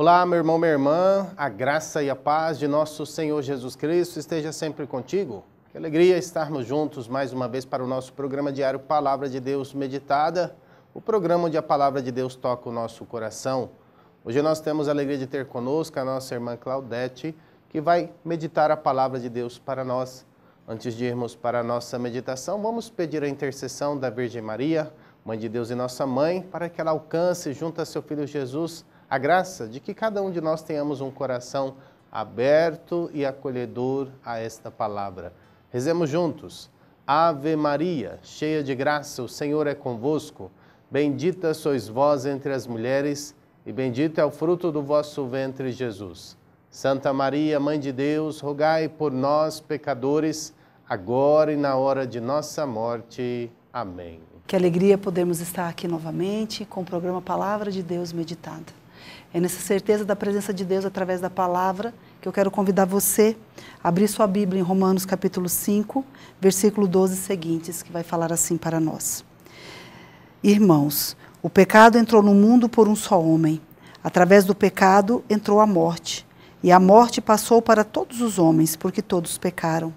Olá, meu irmão, minha irmã, a graça e a paz de nosso Senhor Jesus Cristo esteja sempre contigo. Que alegria estarmos juntos mais uma vez para o nosso programa diário Palavra de Deus Meditada, o programa onde a palavra de Deus toca o nosso coração. Hoje nós temos a alegria de ter conosco a nossa irmã Claudete, que vai meditar a palavra de Deus para nós. Antes de irmos para a nossa meditação, vamos pedir a intercessão da Virgem Maria, Mãe de Deus e nossa mãe, para que ela alcance junto a seu filho Jesus a graça de que cada um de nós tenhamos um coração aberto e acolhedor a esta palavra. Rezemos juntos. Ave Maria, cheia de graça, o Senhor é convosco. Bendita sois vós entre as mulheres, e bendito é o fruto do vosso ventre, Jesus. Santa Maria, Mãe de Deus, rogai por nós, pecadores, agora e na hora de nossa morte. Amém. Que alegria podermos estar aqui novamente com o programa Palavra de Deus Meditada. É nessa certeza da presença de Deus através da palavra que eu quero convidar você a abrir sua Bíblia em Romanos capítulo 5, versículo 12 seguintes, que vai falar assim para nós. Irmãos, o pecado entrou no mundo por um só homem. Através do pecado entrou a morte, e a morte passou para todos os homens, porque todos pecaram.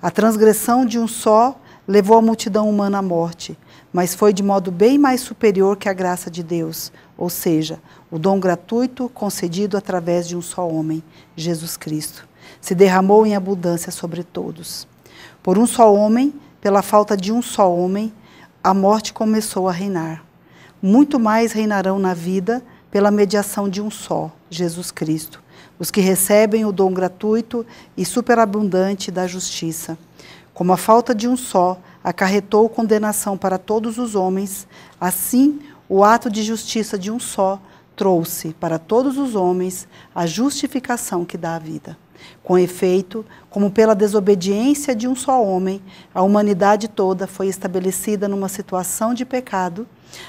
A transgressão de um só levou a multidão humana à morte mas foi de modo bem mais superior que a graça de Deus, ou seja, o dom gratuito concedido através de um só homem, Jesus Cristo. Se derramou em abundância sobre todos. Por um só homem, pela falta de um só homem, a morte começou a reinar. Muito mais reinarão na vida pela mediação de um só, Jesus Cristo, os que recebem o dom gratuito e superabundante da justiça como a falta de um só acarretou condenação para todos os homens, assim o ato de justiça de um só trouxe para todos os homens a justificação que dá a vida. Com efeito, como pela desobediência de um só homem, a humanidade toda foi estabelecida numa situação de pecado,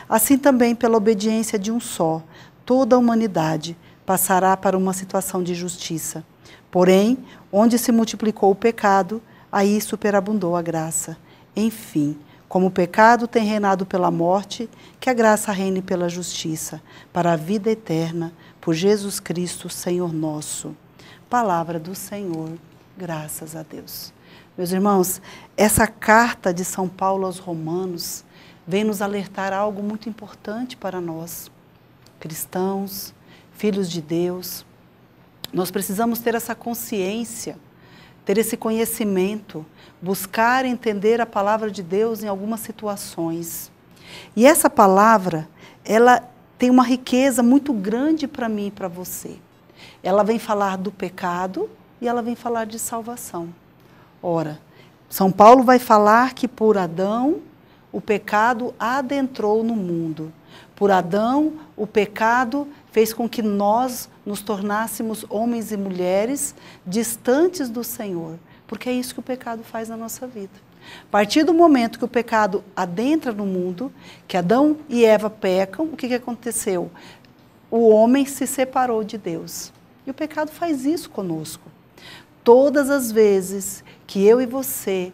assim também pela obediência de um só, toda a humanidade passará para uma situação de justiça. Porém, onde se multiplicou o pecado, aí superabundou a graça. Enfim, como o pecado tem reinado pela morte, que a graça reine pela justiça, para a vida eterna, por Jesus Cristo, Senhor nosso. Palavra do Senhor, graças a Deus. Meus irmãos, essa carta de São Paulo aos Romanos vem nos alertar algo muito importante para nós, cristãos, filhos de Deus. Nós precisamos ter essa consciência ter esse conhecimento, buscar entender a palavra de Deus em algumas situações. E essa palavra, ela tem uma riqueza muito grande para mim e para você. Ela vem falar do pecado e ela vem falar de salvação. Ora, São Paulo vai falar que por Adão o pecado adentrou no mundo. Por Adão, o pecado fez com que nós nos tornássemos homens e mulheres distantes do Senhor, porque é isso que o pecado faz na nossa vida. A partir do momento que o pecado adentra no mundo, que Adão e Eva pecam, o que, que aconteceu? O homem se separou de Deus. E o pecado faz isso conosco. Todas as vezes que eu e você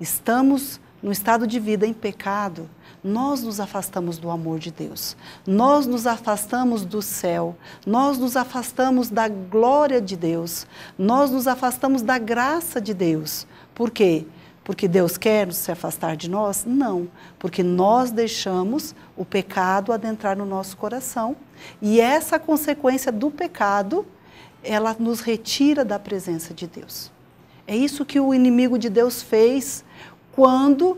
estamos no estado de vida em pecado, nós nos afastamos do amor de Deus, nós nos afastamos do céu, nós nos afastamos da glória de Deus, nós nos afastamos da graça de Deus. Por quê? Porque Deus quer se afastar de nós? Não, porque nós deixamos o pecado adentrar no nosso coração e essa consequência do pecado, ela nos retira da presença de Deus. É isso que o inimigo de Deus fez quando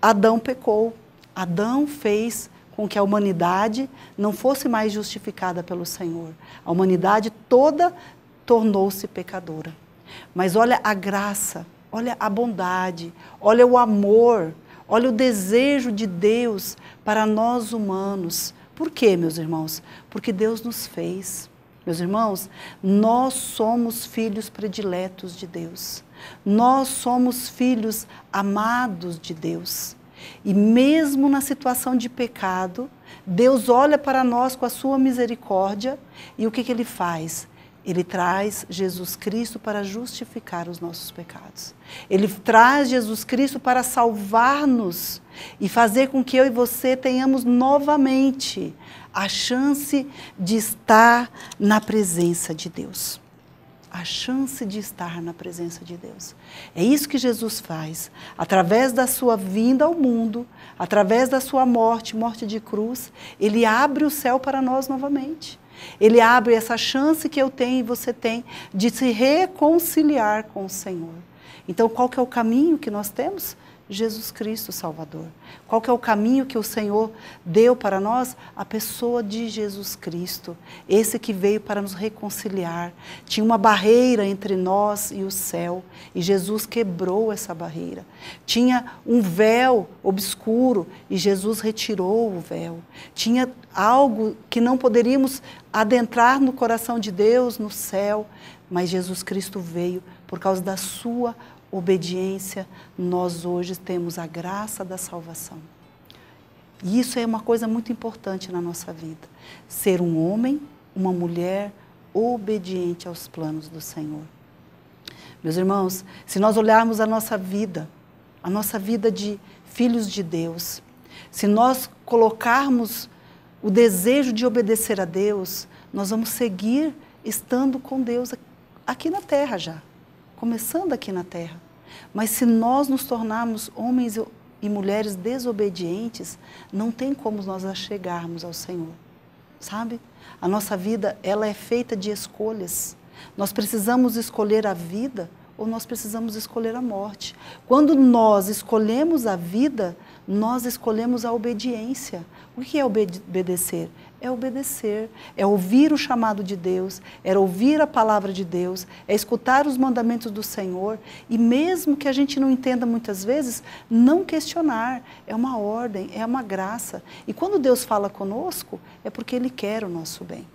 Adão pecou. Adão fez com que a humanidade não fosse mais justificada pelo Senhor. A humanidade toda tornou-se pecadora. Mas olha a graça, olha a bondade, olha o amor, olha o desejo de Deus para nós humanos. Por quê, meus irmãos? Porque Deus nos fez. Meus irmãos, nós somos filhos prediletos de Deus. Nós somos filhos amados de Deus. E mesmo na situação de pecado, Deus olha para nós com a sua misericórdia e o que, que ele faz? Ele traz Jesus Cristo para justificar os nossos pecados. Ele traz Jesus Cristo para salvar-nos e fazer com que eu e você tenhamos novamente a chance de estar na presença de Deus a chance de estar na presença de Deus. É isso que Jesus faz. Através da sua vinda ao mundo, através da sua morte, morte de cruz, ele abre o céu para nós novamente. Ele abre essa chance que eu tenho e você tem de se reconciliar com o Senhor. Então, qual que é o caminho que nós temos? Jesus Cristo Salvador. Qual que é o caminho que o Senhor deu para nós? A pessoa de Jesus Cristo, esse que veio para nos reconciliar. Tinha uma barreira entre nós e o céu, e Jesus quebrou essa barreira. Tinha um véu obscuro, e Jesus retirou o véu. Tinha algo que não poderíamos adentrar no coração de Deus, no céu, mas Jesus Cristo veio por causa da sua obediência, nós hoje temos a graça da salvação. E isso é uma coisa muito importante na nossa vida. Ser um homem, uma mulher obediente aos planos do Senhor. Meus irmãos, se nós olharmos a nossa vida, a nossa vida de filhos de Deus, se nós colocarmos o desejo de obedecer a Deus, nós vamos seguir estando com Deus aqui na terra já, começando aqui na terra. Mas se nós nos tornarmos homens e mulheres desobedientes, não tem como nós chegarmos ao Senhor. Sabe? A nossa vida, ela é feita de escolhas. Nós precisamos escolher a vida ou nós precisamos escolher a morte. Quando nós escolhemos a vida, nós escolhemos a obediência. O que é obedecer? é obedecer, é ouvir o chamado de Deus, é ouvir a palavra de Deus, é escutar os mandamentos do Senhor e mesmo que a gente não entenda muitas vezes, não questionar. É uma ordem, é uma graça. E quando Deus fala conosco, é porque ele quer o nosso bem.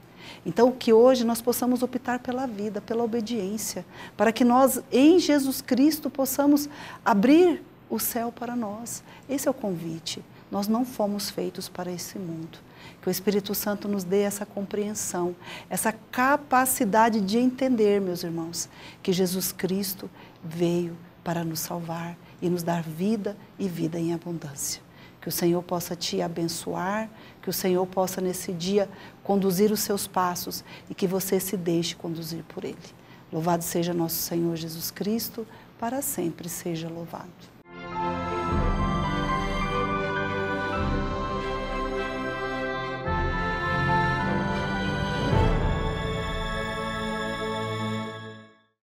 Então, que hoje nós possamos optar pela vida, pela obediência, para que nós em Jesus Cristo possamos abrir o céu para nós. Esse é o convite. Nós não fomos feitos para esse mundo. Que o Espírito Santo nos dê essa compreensão, essa capacidade de entender, meus irmãos, que Jesus Cristo veio para nos salvar e nos dar vida e vida em abundância. Que o Senhor possa te abençoar, que o Senhor possa nesse dia conduzir os seus passos e que você se deixe conduzir por Ele. Louvado seja nosso Senhor Jesus Cristo, para sempre seja louvado.